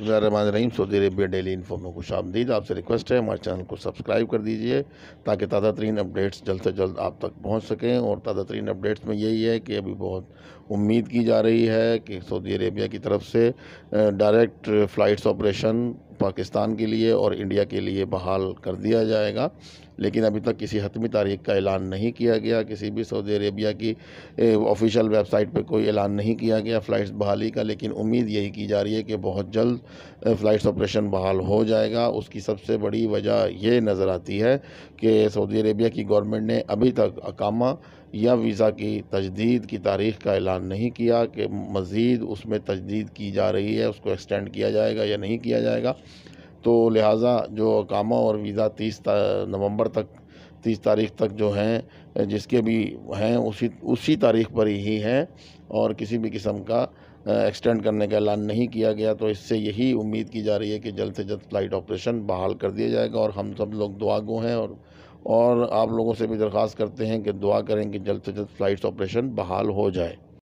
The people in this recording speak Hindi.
बसमीम सऊदी अरबिया डेली इन्फो में खुश आमदीद आपसे रिक्वेस्ट है हमारे चैनल को सब्सक्राइब कर दीजिए ताकि ताज़ा तरीन अपडेट्स जल्द से जल्द आप तक पहुंच सकें और ताज़ा तरीन अपडेट्स में यही है कि अभी बहुत उम्मीद की जा रही है कि सऊदी अरबिया की तरफ से डायरेक्ट फ़्लाइट्स ऑपरेशन पाकिस्तान के लिए और इंडिया के लिए बहाल कर दिया जाएगा लेकिन अभी तक किसी हतमी तारीख का ऐलान नहीं किया गया किसी भी सऊदी अरेबिया की ऑफिशियल वेबसाइट पर कोई ऐलान नहीं किया गया फ़्लाइट्स बहाली का लेकिन उम्मीद यही की जा रही है कि बहुत जल्द फ़्लाइट्स ऑपरेशन बहाल हो जाएगा उसकी सबसे बड़ी वजह यह नज़र आती है कि सऊदी अरेबिया की गवर्नमेंट ने अभी तक अकामा या वीज़ा की तजदीद की तारीख़ का ऐलान नहीं किया कि मज़ीद उसमें तजदीद की जा रही है उसको एक्सटेंड किया जाएगा या नहीं किया जाएगा तो लिहाजा जो अकामा और वीज़ा तीस नवंबर तक तीस तारीख तक जो हैं जिसके भी हैं उसी उसी तारीख पर ही हैं और किसी भी किस्म का एक्सटेंड करने का ऐलान नहीं किया गया तो इससे यही उम्मीद की जा रही है कि जल्द से जल्द फ़्लाइट ऑपरेशन बहाल कर दिया जाएगा और हम सब लोग दुआगो हैं और और आप लोगों से भी दरख्वास्त करते हैं कि दुआ करें कि जल्द से जल्द फ़्लाइट ऑपरेशन बहाल हो जाए